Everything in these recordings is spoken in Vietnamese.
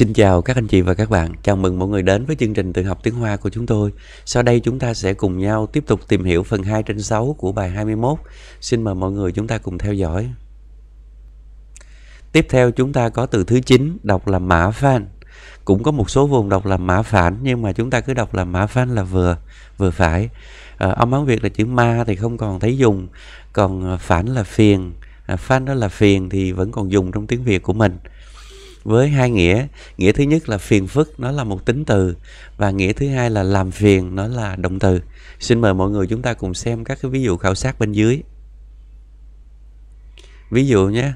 Xin chào các anh chị và các bạn. Chào mừng mọi người đến với chương trình tự học tiếng Hoa của chúng tôi. Sau đây chúng ta sẽ cùng nhau tiếp tục tìm hiểu phần 2 trên 6 của bài 21. Xin mời mọi người chúng ta cùng theo dõi. Tiếp theo chúng ta có từ thứ 9 đọc là mã phan. Cũng có một số vùng đọc là mã phản nhưng mà chúng ta cứ đọc là mã phan là vừa, vừa phải. À, âm Hán Việt là chữ ma thì không còn thấy dùng, còn à, phản là phiền, à, phan đó là phiền thì vẫn còn dùng trong tiếng Việt của mình với hai nghĩa nghĩa thứ nhất là phiền phức nó là một tính từ và nghĩa thứ hai là làm phiền nó là động từ xin mời mọi người chúng ta cùng xem các cái ví dụ khảo sát bên dưới ví dụ nhé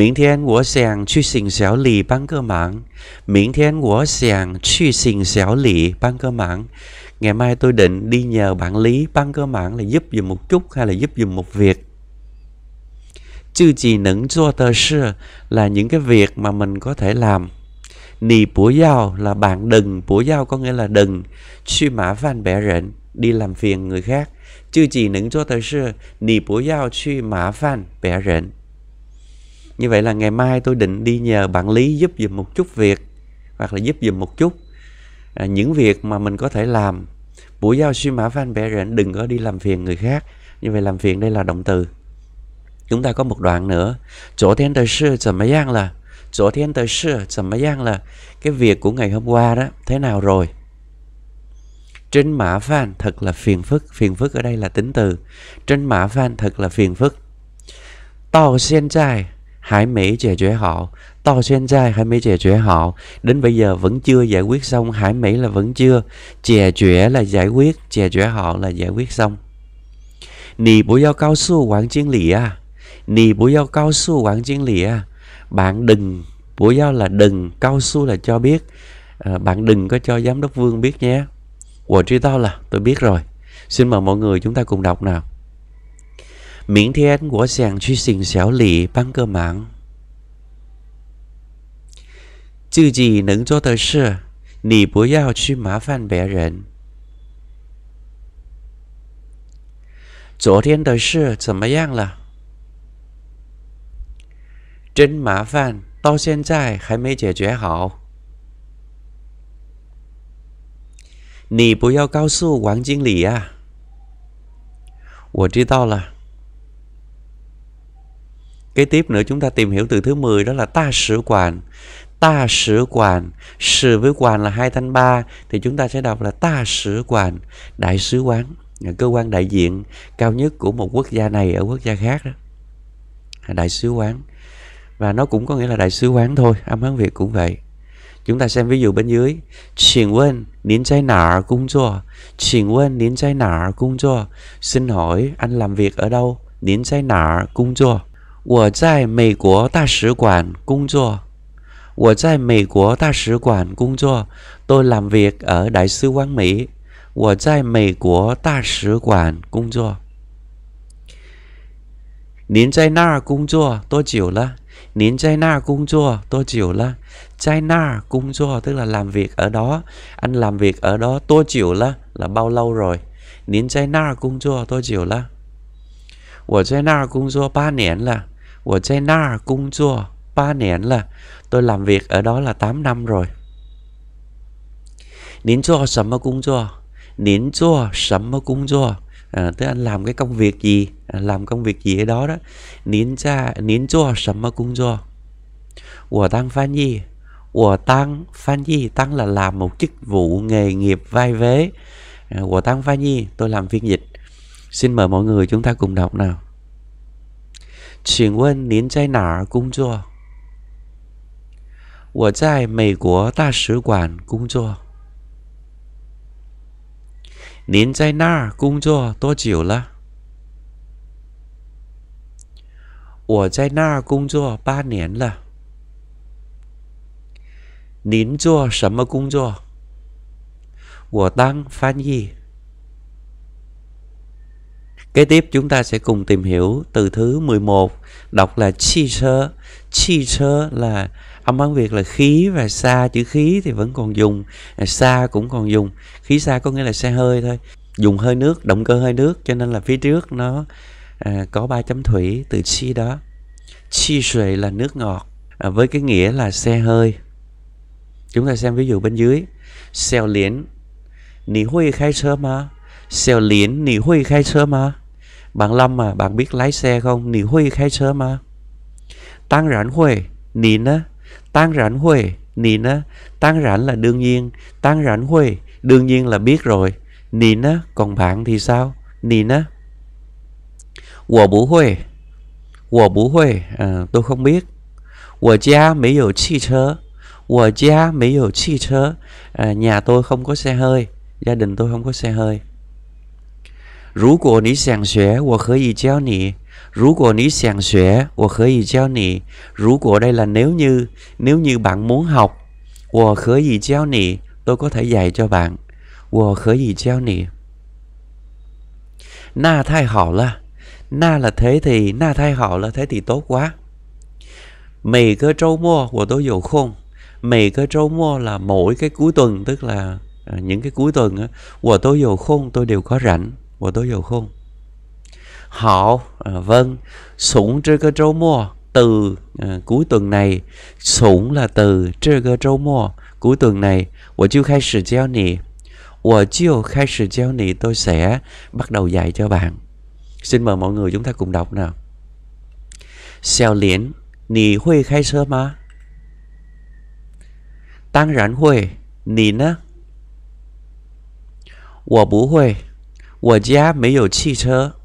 thiên thiên của của lì lì băng băng cơ cơ 明天我想去请小李帮个忙。明天我想去请小李帮个忙. Ngày mai tôi định đi nhờ bạn lý băng cơ mạng là giúp dùm một chút hay là giúp dùm một việc. 自己能做的事 là những cái việc mà mình có thể làm nì búa giao là bạn đừng búa giao có nghĩa là đừng suy mã van bẻ rện đi làm phiền người khác chứ chỉ những cho tờ xưa nì búa giao suy mã van bẻ rện như vậy là ngày mai tôi định đi nhờ bạn lý giúp giùm một chút việc hoặc là giúp giùm một chút à, những việc mà mình có thể làm búa giao suy mã van bẻ rện đừng có đi làm phiền người khác như vậy làm phiền đây là động từ chúng ta có một đoạn nữa chỗ thiên giang là chỗ thiên giang là cái việc của ngày hôm qua đó thế nào rồi trên mã phan thật là phiền phức phiền phức ở đây là tính từ trên mã phan thật là phiền phức tao xiên trai hải mỹ trẻ trẻ họ to xen trai hải mỹ trẻ trẻ họ đến bây giờ vẫn chưa giải quyết xong hải mỹ là vẫn chưa trẻ trẻ là giải quyết trẻ trẻ họ là giải quyết xong nì bố giao cao su quảng chiến lì à nì bố giao cao su quảng chiến lịa bạn đừng bố giao là đừng cao su là cho biết ờ, bạn đừng có cho giám đốc vương biết nhé của trí tao là tôi biết rồi xin mời mọi người chúng ta cùng đọc nào miễn thiên của sàng truy xình xéo lì băng cơ mạng Chữ gì 真麻烦，到现在还没解决好。你不要告诉王经理呀、啊！我知道了。Kế tiếp nữa chúng ta tìm hiểu từ thứ 10 đó là ta sử quản. Ta sử quản, sử với quản là hai thanh ba thì chúng ta sẽ đọc là ta sử quản, đại sứ quán, cơ quan đại diện cao nhất của một quốc gia này ở quốc gia khác đó. Đại sứ quán và nó cũng có nghĩa là đại sứ quán thôi âm hán việt cũng vậy chúng ta xem ví dụ bên dưới xin quên nín trái nợ cung cho xin quên nín trái nợ cung cho xin hỏi anh làm việc ở đâu nín trái nợ cung cho tôi làm việc ở đại sứ quán Mỹ. ở đại sứ quán 我在美国大使馆工作。您在那儿工作多久了? Nín chai na cung chua, tôi chịu là Chai na cung chua tức là làm việc ở đó Anh làm việc ở đó tôi chịu là là bao lâu rồi Nín chai na cung chua, tôi chịu là Wo chai na cung chua ba nén là Wo chai na cung chua ba nén là Tôi làm việc ở đó là tám năm rồi Nín chua Nín chua à, tức anh làm cái công việc gì à, làm công việc gì ở đó đó nín cha nín cho sắm mà cũng cho của tăng phan gì của tăng phan gì tăng là làm một chức vụ nghề nghiệp vai vế à, ờ, của tăng phan gì tôi làm phiên dịch xin mời mọi người chúng ta cùng đọc nào Xin quân nín trai nả cung cho? 我在美国大使馆工作。您在那儿工作多久了？我在那儿工作八年了。您做什么工作？我当翻译。Kế tiếp chúng ta sẽ cùng tìm hiểu từ thứ 11 Đọc là chi sơ Chi sơ là âm Hán Việt là khí và xa chữ khí thì vẫn còn dùng xa à, cũng còn dùng khí xa có nghĩa là xe hơi thôi dùng hơi nước động cơ hơi nước cho nên là phía trước nó à, có ba chấm thủy từ chi đó chi suệ là nước ngọt à, với cái nghĩa là xe hơi chúng ta xem ví dụ bên dưới xèo liễn nì hui khai sơ mà xèo liễn nì hui khai sơ mà bạn lâm mà bạn biết lái xe không nì hui khai sơ mà tăng rãn hui nì á tan rảnh huề nina tan rảnh là đương nhiên tan rảnh huề đương nhiên là biết rồi nina còn bạn thì sao nina 我不会我不会 à, tôi không biết 我家没有汽车我家没有汽车 à, nhà tôi không có xe hơi gia đình tôi không có xe hơi 如果你想学我可以教你如果你想学，我可以教你。如果 đây là nếu như, nếu như bạn muốn học, 我可以教你, tôi có thể dạy cho bạn. 我可以教你. Na thay họ là, na là thế thì, na thay họ là thế thì tốt quá. Mì cơ trâu mua của tôi dụ không? Mì cơ trâu mua là mỗi cái cuối tuần, tức là à, những cái cuối tuần á, của tôi dụ không tôi đều có rảnh, của tôi dụ không họ à, vâng sủng trơ cơ trâu mùa từ à, cuối tuần này sủng là từ trơ cơ trâu mùa cuối tuần này của chưa khai sự giao nị của chưa khai sự giao nị tôi sẽ bắt đầu dạy cho bạn xin mời mọi người chúng ta cùng đọc nào Xiao Liên, nì hui khai sơ mà? Tăng rán hui, nì nà? 我不会，我家没有汽车。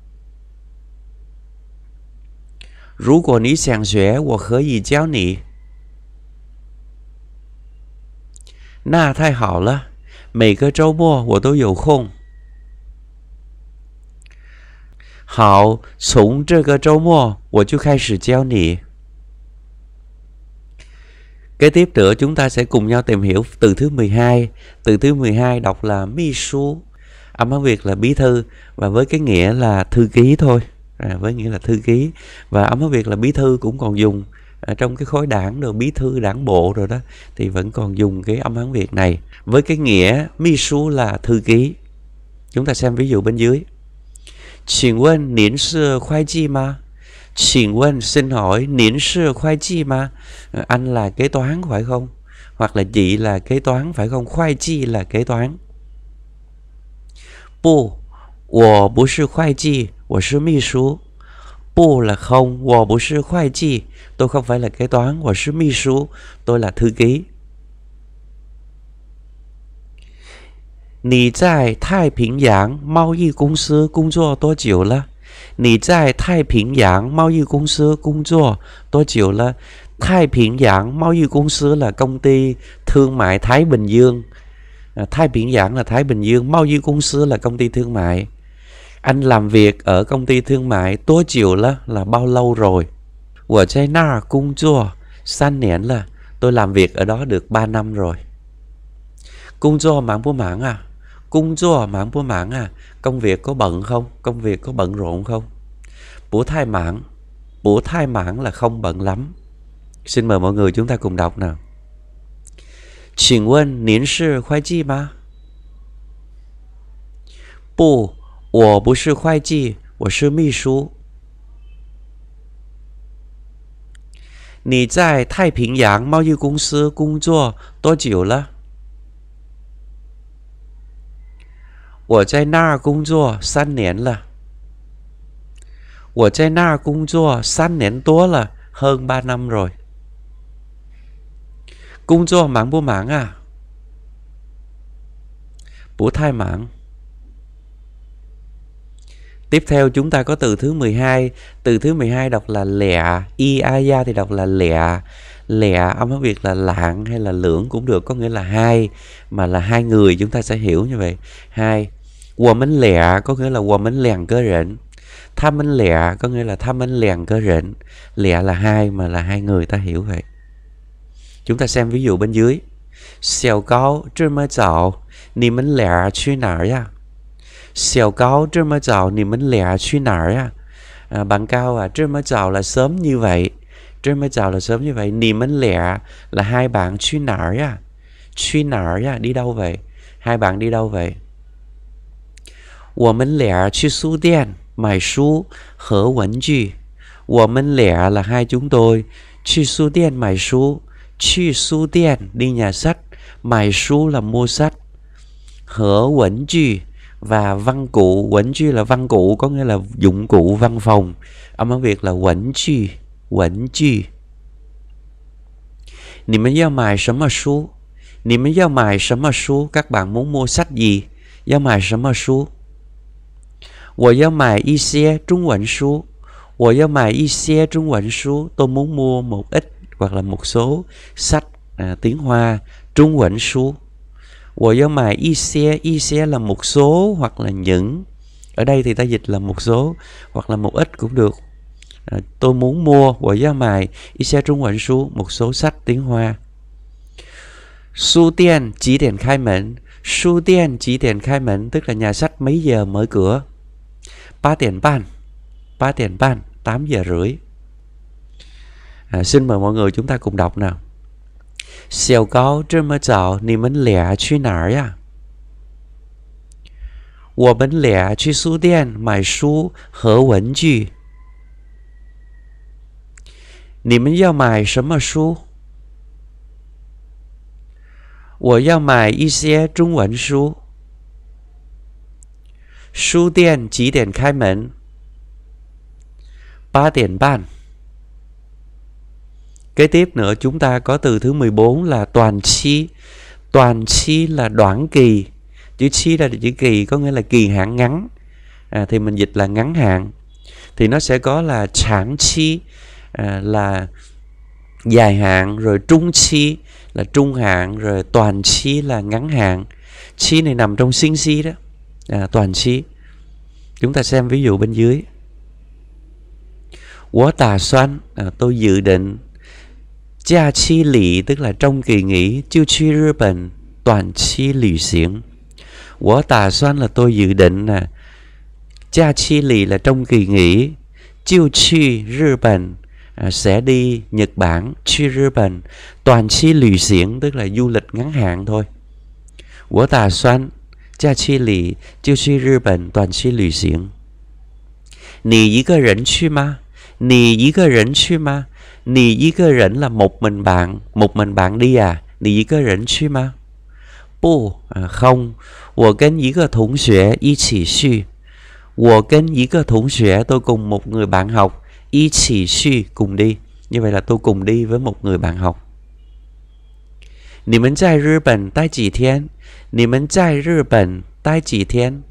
如果你想学，我可以教你。那太好了，每个周末我都有空。好，从这个周末我就开始教你。Kế tiếp nữa chúng ta sẽ cùng nhau tìm hiểu từ thứ 12. Từ thứ 12 đọc là mi su, âm tiếng Việt là bí thư và với cái nghĩa là thư ký thôi à, với nghĩa là thư ký và ấm việc là bí thư cũng còn dùng ở à, trong cái khối đảng rồi bí thư đảng bộ rồi đó thì vẫn còn dùng cái âm hán Việt này với cái nghĩa mi su là thư ký chúng ta xem ví dụ bên dưới Xin quên nín sư khoai chi ma Xin quên xin hỏi nín sư khoai chi ma à, Anh là kế toán phải không? Hoặc là chị là kế toán phải không? Khoai chi là kế toán Bù 我不是会计，我是秘书。不了空，我不是会计，都快回来给端。我是秘书，都了推给。你在太平洋贸易公司工作多久了？你在太平洋贸易公司工作多久了？太平洋贸易公司了工地 t h 台本 n g 太平洋了，h 本 i t á n t i 贸易公司 là 地 ô 买。t h ư Anh làm việc ở công ty thương mại tôi chịu là, là bao lâu rồi? Ở China cung chưa. San nén là tôi làm việc ở đó được 3 năm rồi. Cung cho mạng bố mạng à? Cung cho mạng bố mạng à? Công việc có bận không? Công việc có bận rộn không? Bố thai mạng. Bố thai mạng là không bận lắm. Xin mời mọi người chúng ta cùng đọc nào. Xin 问您是会计吗？不。我不是会计，我是秘书。你在太平洋贸易公司工作多久了？我在那儿工作三年了。我在那儿工作三年多了，hơn ba năm rồi。工作忙不忙啊？不太忙。Tiếp theo chúng ta có từ thứ 12, từ thứ 12 đọc là lẹ, y a ya thì đọc là lẹ. Lẹ âm tiếng Việt là lạng hay là lưỡng cũng được, có nghĩa là hai mà là hai người chúng ta sẽ hiểu như vậy. Hai. Wo mến lẹ có nghĩa là wo mến lèn cơ rện. Tha mến lẹ có nghĩa là tha mến lèn cơ rện. Lẹ là hai mà là hai người ta hiểu vậy. Chúng ta xem ví dụ bên dưới. Xiao cao chưa mới chào, ni mình lẹ 去哪儿呀？Xèo cao trơ mơ chào thì mình lẻ suy nở à. à bạn cao à trơ mơ chào là sớm như vậy trơ mơ chào là sớm như vậy nì mình lẻ là hai bạn suy nở à suy nở à đi đâu vậy hai bạn đi đâu vậy 我们俩去书店买书和文具。我们俩 là hai chúng tôi. Chi đi nhà sách. Mải là mua sách và văn cụ quẩn chi là văn cụ có nghĩa là dụng cụ văn phòng âm tiếng việc là quẩn chi quẩn chi Các bạn muốn mua sách gì? Tôi muốn mua một ít hoặc là một số sách à, tiếng Hoa, Trung Quẩn Su. 我要买一些一些 là một số hoặc là những ở đây thì ta dịch là một số hoặc là một ít cũng được à, tôi muốn mua của giá mài y xe trung quẩn số một số sách tiếng hoa su tiền chỉ tiền khai mẫn su tiền chỉ tiền khai mẫn tức là nhà sách mấy giờ mở cửa ba tiền ban ba tiền ban tám giờ rưỡi à, xin mời mọi người chúng ta cùng đọc nào 小高，这么早，你们俩去哪儿呀？我们俩去书店买书和文具。你们要买什么书？我要买一些中文书。书店几点开门？八点半。Kế tiếp nữa chúng ta có từ thứ 14 là toàn chi. Toàn chi là đoạn kỳ. Chữ chi là chữ kỳ có nghĩa là kỳ hạn ngắn. À, thì mình dịch là ngắn hạn. Thì nó sẽ có là chản chi à, là dài hạn rồi trung chi là trung hạn rồi toàn chi là ngắn hạn. Chi này nằm trong xuyên chi đó. À, toàn chi. Chúng ta xem ví dụ bên dưới. Quá tà xoan, à, tôi dự định Gia chi lị tức là trong kỳ nghỉ Chiêu chi Nhật Bản Toàn chi lì xuyến Wo tà xoan là tôi dự định nè Gia chi lì là trong kỳ nghỉ Chiêu chi Nhật Bản à, sẽ đi Nhật Bản chi Nhật Bản Toàn chi lì xuyến tức là du lịch ngắn hạn thôi Wo tà xoan Gia chi lì Chiêu chi Nhật Bản Toàn chi lì xuyến Nì 一个人去吗？你一个人去吗？你一个人 là một mình bạn một mình bạn đi à 你一个人去吗不啊 không à, cùng một người bạn học 一起去 cùng đi như vậy là tôi cùng đi với một người bạn học 你们在日本待几天你们在日本待几天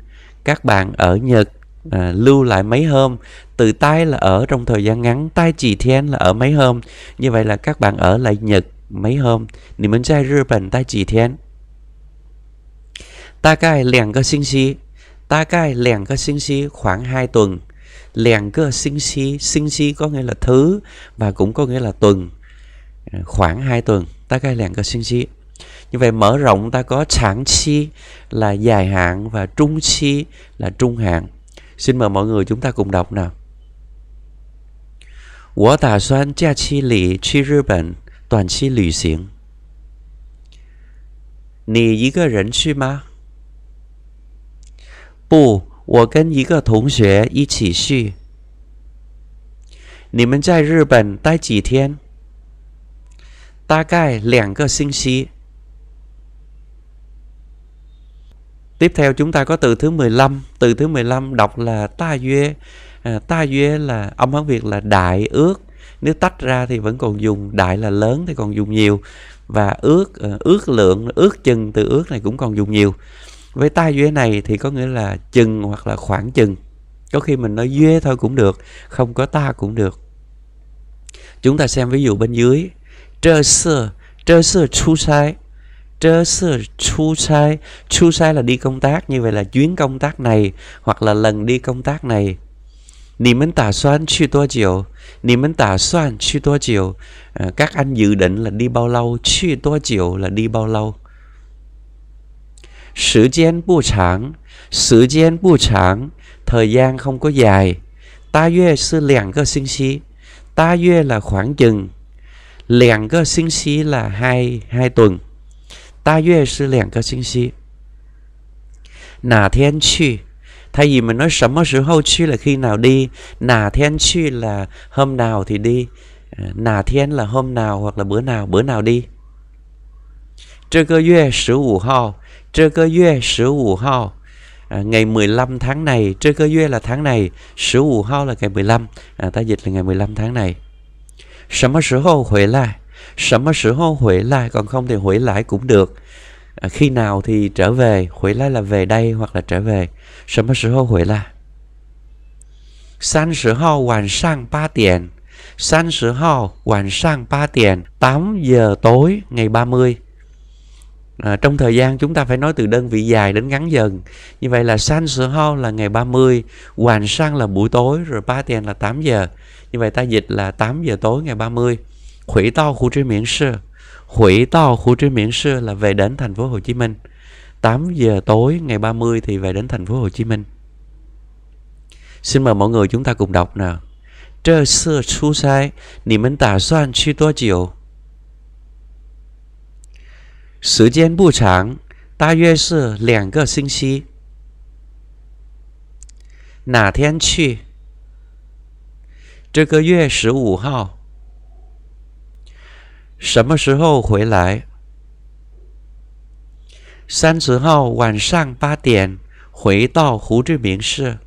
các bạn ở Nhật à, lưu lại mấy hôm từ tay là ở trong thời gian ngắn tay chỉ thiên là ở mấy hôm như vậy là các bạn ở lại nhật mấy hôm thì mình sẽ 日本待几天大概两个星期大概两个星期 khoảng 2 tuần lèn cơ sinh si sinh si có nghĩa là thứ và cũng có nghĩa là tuần à, khoảng 2 tuần ta cái lèn cơ sinh si như vậy mở rộng ta có sản chi là dài hạn và trung chi là trung hạn xin mời mọi người chúng ta cùng đọc nào。我打算假期里去日本短期旅行。你一个人去吗？不，我跟一个同学一起去。你们在日本待几天？大概两个星期。Tiếp theo chúng ta có từ thứ 15, từ thứ 15 đọc là ta duê. À, ta duê là âm Hán Việt là đại ước. Nếu tách ra thì vẫn còn dùng đại là lớn thì còn dùng nhiều và ước à, ước lượng ước chừng từ ước này cũng còn dùng nhiều. Với ta duê này thì có nghĩa là chừng hoặc là khoảng chừng. Có khi mình nói duê thôi cũng được, không có ta cũng được. Chúng ta xem ví dụ bên dưới. Trơ sơ, trơ sơ chú sai là đi công tác như vậy là chuyến công tác này hoặc là lần đi công tác này Mến Mến Tả Tả 你们打算去多久？你们打算去多久？À, các anh dự định là đi bao lâu? 去多久 là đi bao lâu? 时间不长，时间不长，thời gian không có dài. Ta yue sư lẻng cơ sinh xí. Ta yue là khoảng chừng. Lẻng cơ sinh xí là hai, hai tuần. 大约是两个星期。哪天去？Thay vì mình nói sớm sự hâu chi là khi nào đi Nà thiên là hôm nào thì đi Nà thiên là hôm nào hoặc là bữa nào Bữa nào đi Trơ cơ yue sử ủ tháng này Trơ cơ yue là tháng này Sử ủ là ngày mười à, Ta dịch là ngày mười lăm tháng này Sớm 什么时候回 lại còn không thì 回 lại cũng được à, khi nào thì trở về về 回 lại là về đây hoặc là trở về 什么时候回来三十号晚上八点三十号晚上八点8 giờ tối ngày 30 À, trong thời gian chúng ta phải nói từ đơn vị dài đến ngắn dần Như vậy là san sữa ho là ngày 30 Hoàn sang là buổi tối Rồi ba tiền là 8 giờ Như vậy ta dịch là 8 giờ tối ngày 30 Khủy tao Hồ Chí Minh Sư Khủy tao Hồ Chí Minh Sư là về đến thành phố Hồ Chí Minh 8 giờ tối ngày 30 thì về đến thành phố Hồ Chí Minh Xin mời mọi người chúng ta cùng đọc nào Trơ sơ chú sai Nì mến tả soạn chi tố chiều Sử gian bù tráng Đa yuê sư lẻng gờ sinh xí Nà thiên chi 这个月十五号什么时候回来？三十号晚上八点回到胡志明市。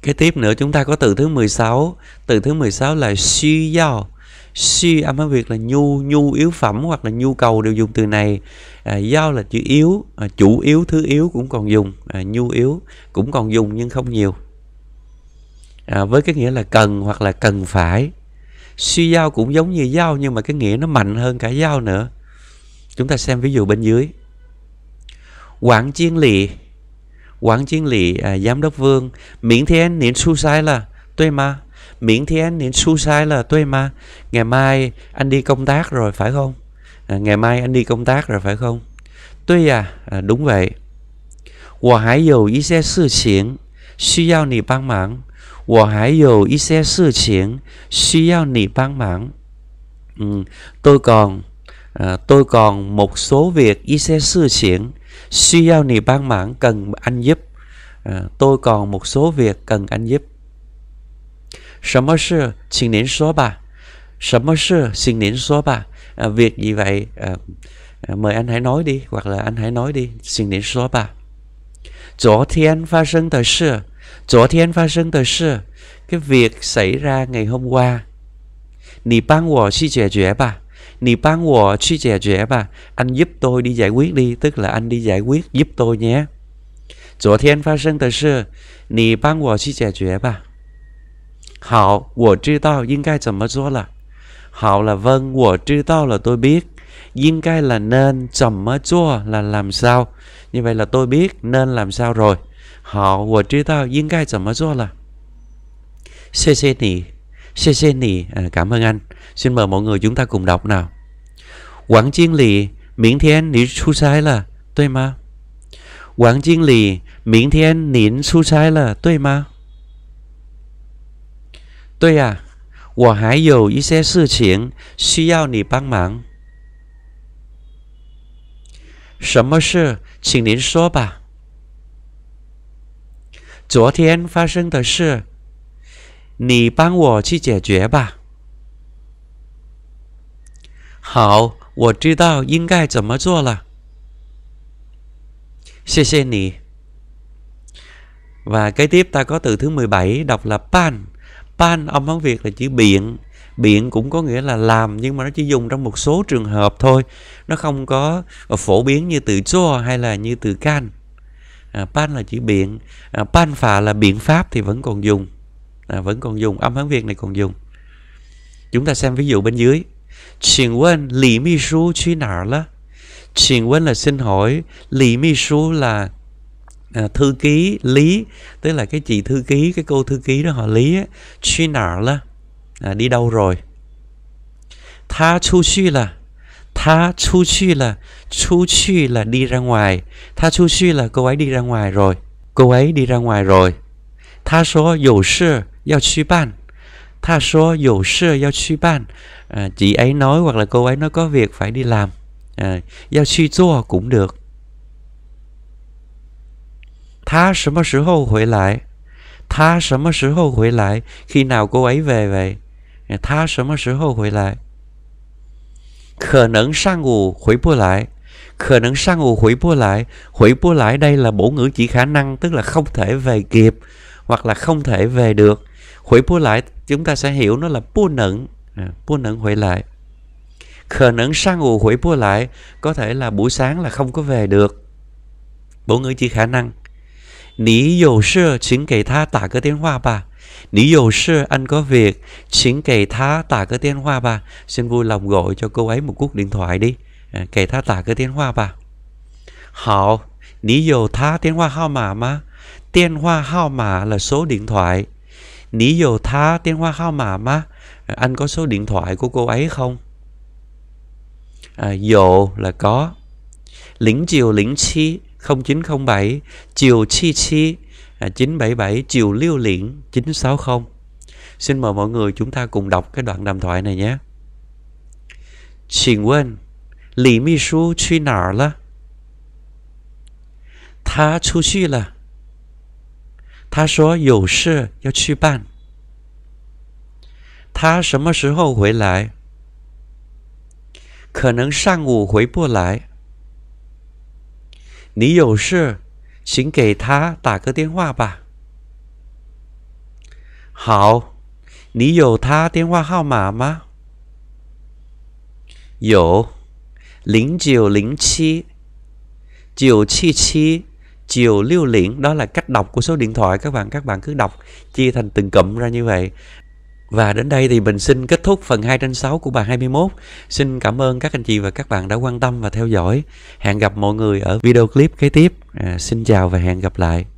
Kế tiếp nữa chúng ta có từ thứ 16 Từ thứ 16 là suy giao Suy âm à, tiếng Việt là nhu, nhu yếu phẩm hoặc là nhu cầu đều dùng từ này à, Giao là chữ yếu, à, chủ yếu, thứ yếu cũng còn dùng à, Nhu yếu cũng còn dùng nhưng không nhiều à, với cái nghĩa là cần hoặc là cần phải suy dao cũng giống như dao nhưng mà cái nghĩa nó mạnh hơn cả dao nữa chúng ta xem ví dụ bên dưới quản chiến lì quản chiến lì à, giám đốc vương miễn thế anh niệm su sai là tôi mà miễn thế anh niệm su sai là tôi mà ngày mai anh đi công tác rồi phải không à, ngày mai anh đi công tác rồi phải không tôi à, à đúng vậy 我还有一些事情需要你帮忙。我还有一些事情需要你帮忙. Ừ, tôi còn à, tôi còn một số việc 一些事情需要你帮忙 cần anh giúp. tôi còn một số việc cần anh giúp. 什么事？请您说吧。什么事？请您说吧。À, việc gì vậy? mời anh hãy nói đi hoặc là anh hãy nói đi. Xin 昨天发生的事 cái việc xảy ra ngày hôm qua, 你帮我去解决吧，你帮我去解决吧，Anh 你帮我去解决吧 Nì bán wò chi chè chè bà Anh giúp tôi đi giải quyết đi Tức là anh đi giải quyết giúp tôi nhé 昨天发生的事你帮我去解决吧好我知道应该怎么做了好了 vâng 我知道了 tôi biết Yên cái là nên chầm mới chua là làm sao Như vậy là tôi biết nên làm sao rồi 好，我知道应该怎么做了。谢谢你，谢谢你，感恩您。先 mời mọi người chúng ta cùng đọc nào。王经理，明天你出差了，对吗？王经理，明天您出差了，对吗？对呀，我还有一些事情需要你帮忙。什么事，请您说吧。昨天发生的事，你帮我去解决吧。好，我知道应该怎么做了。Xê xê Và kế tiếp ta có từ thứ 17 đọc là pan Pan âm Hán Việt là chữ biện Biện cũng có nghĩa là làm nhưng mà nó chỉ dùng trong một số trường hợp thôi Nó không có phổ biến như từ cho hay là như từ can à, pan là chữ biện à, pan phà là biện pháp thì vẫn còn dùng à, vẫn còn dùng âm hán việt này còn dùng chúng ta xem ví dụ bên dưới Xin quên Lý Mỹ Xu chi nào là Xin quên là xin hỏi Lý Mỹ Xu là à, thư ký Lý Tức là cái chị thư ký, cái cô thư ký đó họ Lý Chi nào là à, Đi đâu rồi Tha chu chi là 他出去了出去 là đi ra ngoài 他出去 là cô ấy đi ra ngoài rồi cô ấy đi ra ngoài rồi ta số à, chị ấy nói hoặc là cô ấy nó có việc phải đi làm à, cũng được ta sớm khi nào cô ấy về vậy ta 可能上午回不来 khả năng sang ngủ hủy bua lại hủy bua lại đây là bổ ngữ chỉ khả năng tức là không thể về kịp hoặc là không thể về được hủy bua lại chúng ta sẽ hiểu nó là bua nận à, bua nận hủy lại khờ năng sang ngủ hủy bua lại có thể là buổi sáng là không có về được bổ ngữ chỉ khả năng Nǐ yǒu shè qǐn gěi ta tả ge dián huà bà nếu dù sư anh có việc, xin kể thá tả cái tên hoa bà. Xin vui lòng gọi cho cô ấy một cuộc điện thoại đi. À, kể thá tả cái tên hoa bà. Họ, nếu dù thá tên hoa hao mà mà. Tên hoa hao mà là số điện thoại. Nếu dù thá tên hoa hao mà mà. Anh có số điện thoại của cô ấy không? À, dồ là có. Lĩnh chiều lĩnh chi 0907 chiều chi chi 977 à, Chiều Liêu Liễn 960. Xin mời mọi người chúng ta cùng đọc cái đoạn đàm thoại này nhé. Xin quên, Lý Mỹ Xu đi nào là? Tha chú đi là. Tha số có sự 要去办. Tha 什么时候回来?可能上午回不来。你有事请给他打个电话吧。好，你有他电话号码吗？有，零九零七九七七 chiều liêu đó là cách đọc của số điện thoại các bạn các bạn cứ đọc chia thành từng cụm ra như vậy và đến đây thì mình xin kết thúc phần 2 trên 6 của bài 21. Xin cảm ơn các anh chị và các bạn đã quan tâm và theo dõi. Hẹn gặp mọi người ở video clip kế tiếp. À, xin chào và hẹn gặp lại.